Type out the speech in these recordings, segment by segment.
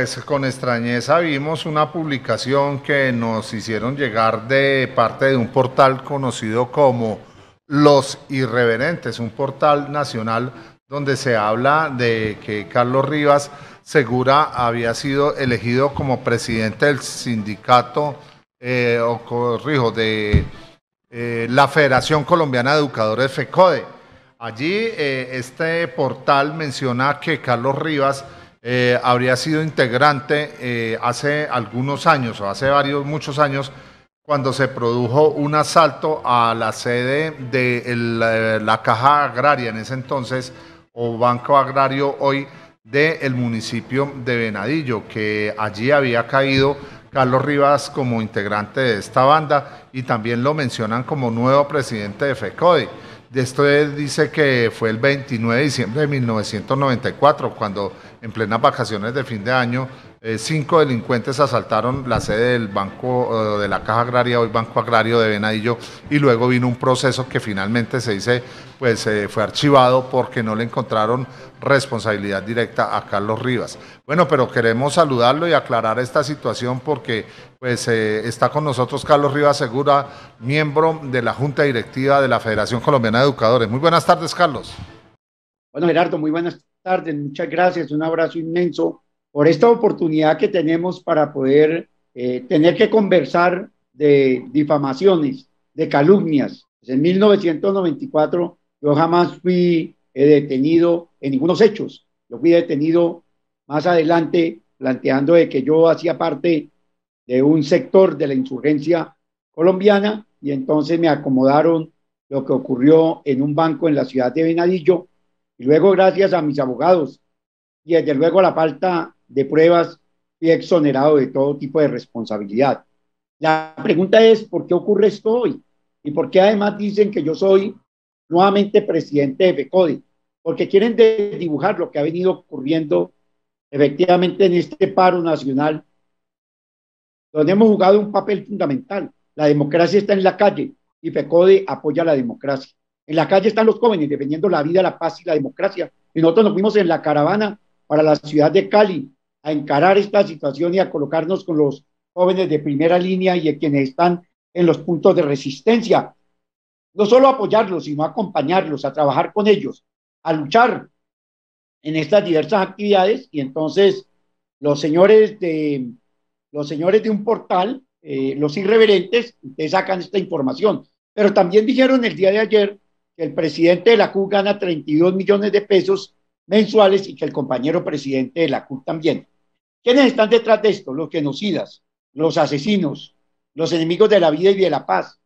Pues, con extrañeza vimos una publicación que nos hicieron llegar de parte de un portal conocido como Los Irreverentes, un portal nacional donde se habla de que Carlos Rivas Segura había sido elegido como presidente del sindicato, eh, o corrijo, de eh, la Federación Colombiana de Educadores FECODE. Allí eh, este portal menciona que Carlos Rivas eh, habría sido integrante eh, hace algunos años o hace varios, muchos años, cuando se produjo un asalto a la sede de eh, la Caja Agraria en ese entonces, o Banco Agrario hoy, del municipio de Venadillo, que allí había caído Carlos Rivas como integrante de esta banda y también lo mencionan como nuevo presidente de FECODE. De esto dice que fue el 29 de diciembre de 1994 cuando en plenas vacaciones de fin de año, eh, cinco delincuentes asaltaron la sede del Banco, de la Caja Agraria, hoy Banco Agrario de Venadillo, y luego vino un proceso que finalmente se dice, pues eh, fue archivado porque no le encontraron responsabilidad directa a Carlos Rivas. Bueno, pero queremos saludarlo y aclarar esta situación porque pues eh, está con nosotros Carlos Rivas Segura, miembro de la Junta Directiva de la Federación Colombiana de Educadores. Muy buenas tardes, Carlos. Bueno, Gerardo, muy buenas tarde, muchas gracias, un abrazo inmenso por esta oportunidad que tenemos para poder eh, tener que conversar de difamaciones, de calumnias. En 1994 yo jamás fui eh, detenido en ningunos hechos. Yo fui detenido más adelante planteando de que yo hacía parte de un sector de la insurgencia colombiana y entonces me acomodaron lo que ocurrió en un banco en la ciudad de Venadillo y luego, gracias a mis abogados y desde luego a la falta de pruebas, fui exonerado de todo tipo de responsabilidad. La pregunta es, ¿por qué ocurre esto hoy? ¿Y por qué además dicen que yo soy nuevamente presidente de FECODE? Porque quieren dibujar lo que ha venido ocurriendo efectivamente en este paro nacional, donde hemos jugado un papel fundamental. La democracia está en la calle y FECODE apoya la democracia. En la calle están los jóvenes defendiendo la vida, la paz y la democracia. Y nosotros nos fuimos en la caravana para la ciudad de Cali a encarar esta situación y a colocarnos con los jóvenes de primera línea y quienes están en los puntos de resistencia. No solo apoyarlos, sino acompañarlos, a trabajar con ellos, a luchar en estas diversas actividades. Y entonces los señores de, los señores de un portal, eh, los irreverentes, te sacan esta información. Pero también dijeron el día de ayer el presidente de la CU gana 32 millones de pesos mensuales y que el compañero presidente de la CU también. ¿Quiénes están detrás de esto? Los genocidas, los asesinos, los enemigos de la vida y de la paz,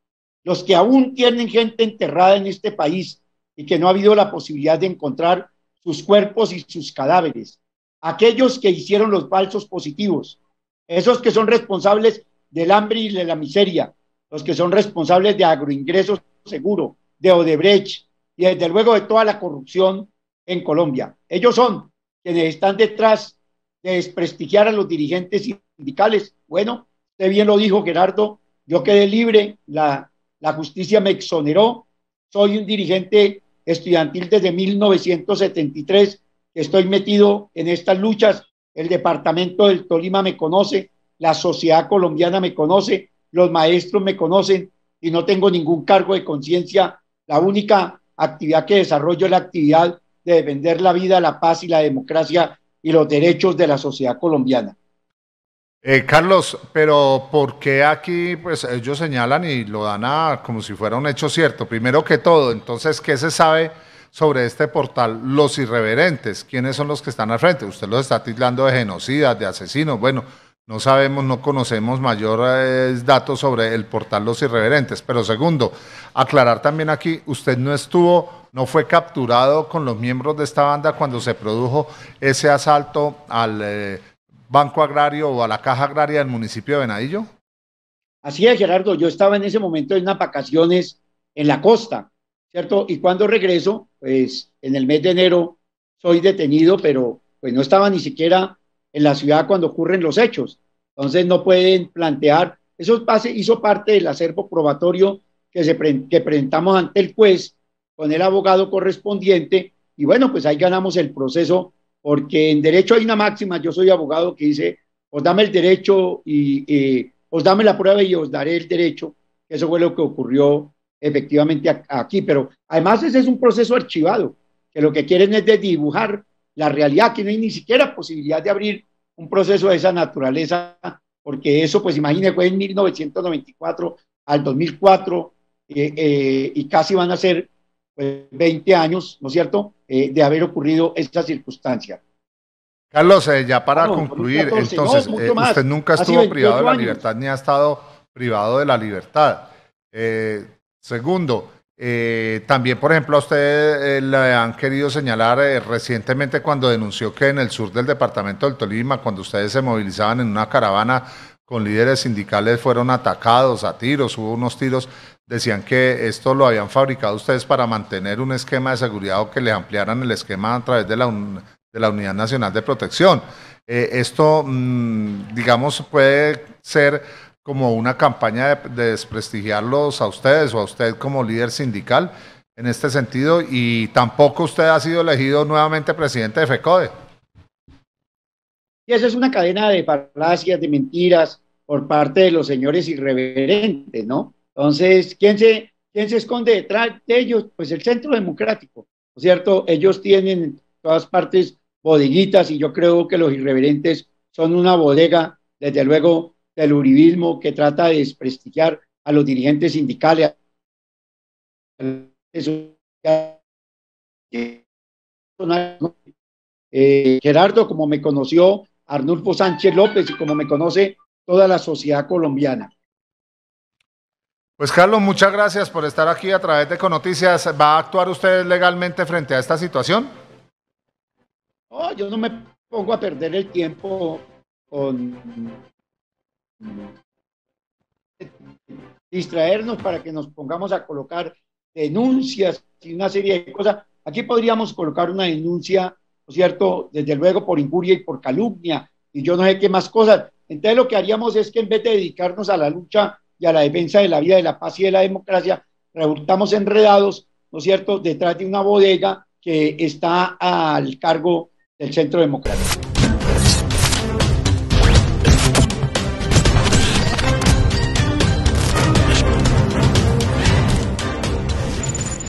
los que aún tienen gente enterrada en este país y que no ha habido la posibilidad de encontrar sus cuerpos y sus cadáveres, aquellos que hicieron los falsos positivos, esos que son responsables del hambre y de la miseria, los que son responsables de agroingresos seguro, de Odebrecht y desde luego de toda la corrupción en Colombia. Ellos son quienes están detrás de desprestigiar a los dirigentes sindicales. Bueno, usted bien lo dijo Gerardo, yo quedé libre, la, justicia me exoneró, soy un dirigente estudiantil desde 1973, estoy metido en estas luchas, el departamento del Tolima me conoce, la sociedad colombiana me conoce, los maestros me conocen y no tengo ningún cargo de conciencia la única actividad que desarrollo es la actividad de defender la vida, la paz y la democracia y los derechos de la sociedad colombiana. Eh, Carlos, pero ¿por qué aquí pues ellos señalan y lo dan a, como si fuera un hecho cierto? Primero que todo, entonces, ¿qué se sabe sobre este portal? Los irreverentes, ¿quiénes son los que están al frente? Usted los está titlando de genocidas, de asesinos, bueno, no sabemos, no conocemos mayores eh, datos sobre el portal Los Irreverentes. Pero segundo, aclarar también aquí, usted no estuvo, no fue capturado con los miembros de esta banda cuando se produjo ese asalto al eh, Banco Agrario o a la Caja Agraria del municipio de Venadillo. Así es, Gerardo, yo estaba en ese momento en unas vacaciones en la costa, ¿cierto? Y cuando regreso, pues en el mes de enero soy detenido, pero pues no estaba ni siquiera en la ciudad cuando ocurren los hechos. Entonces no pueden plantear, eso hizo parte del acervo probatorio que, se, presentamos ante el juez con el abogado correspondiente y bueno, pues ahí ganamos el proceso porque en derecho hay una máxima, yo soy abogado que dice, os dame el derecho y os dame la prueba y os daré el derecho. Eso fue lo que ocurrió efectivamente aquí, pero además ese es un proceso archivado, que lo que quieren es de dibujar la realidad, que no hay ni siquiera posibilidad de abrir un proceso de esa naturaleza, porque eso, pues imagínense, fue en 1994 al 2004 eh, eh, y casi van a ser 20 pues, años, ¿no es cierto?, eh, de haber ocurrido esa circunstancia. Carlos, ya para concluir, entonces, usted nunca estuvo privado de la libertad ni ha estado privado de la libertad. segundo, eh, también, por ejemplo, a usted eh, le han querido señalar eh, recientemente cuando denunció que en el sur del departamento del Tolima, cuando ustedes se movilizaban en una caravana con líderes sindicales, fueron atacados a tiros, hubo unos tiros, decían que esto lo habían fabricado ustedes para mantener un esquema de seguridad o que le ampliaran el esquema a través de la, de la Unidad Nacional de Protección. esto, mm, digamos, puede ser como una campaña de, desprestigiarlos a ustedes o a usted como líder sindical en este sentido y tampoco usted ha sido elegido nuevamente presidente de FECODE. Y esa es una cadena de falacias, de mentiras por parte de los señores irreverentes, ¿no? Entonces, ¿quién se, quién se esconde detrás de ellos? Pues el centro democrático, ¿no es cierto? Ellos tienen en todas partes bodeguitas y yo creo que los irreverentes son una bodega, desde luego, del uribismo que trata de desprestigiar a los dirigentes sindicales, eh, Gerardo, como me conoció Arnulfo Sánchez López y como me conoce toda la sociedad colombiana. Pues Carlos, muchas gracias por estar aquí a través de Conoticias. ¿Va a actuar usted legalmente frente a esta situación? yo no me pongo a perder el tiempo con distraernos para que nos pongamos a colocar denuncias y una serie de cosas. Aquí podríamos colocar una denuncia, ¿no es cierto? Desde luego por injuria y por calumnia y yo no sé qué más cosas. Entonces lo que haríamos es que en vez de dedicarnos a la lucha y a la defensa de la vida, de la paz y de la democracia, resultamos enredados, ¿no es cierto?, detrás de una bodega que está al cargo del centro democrático.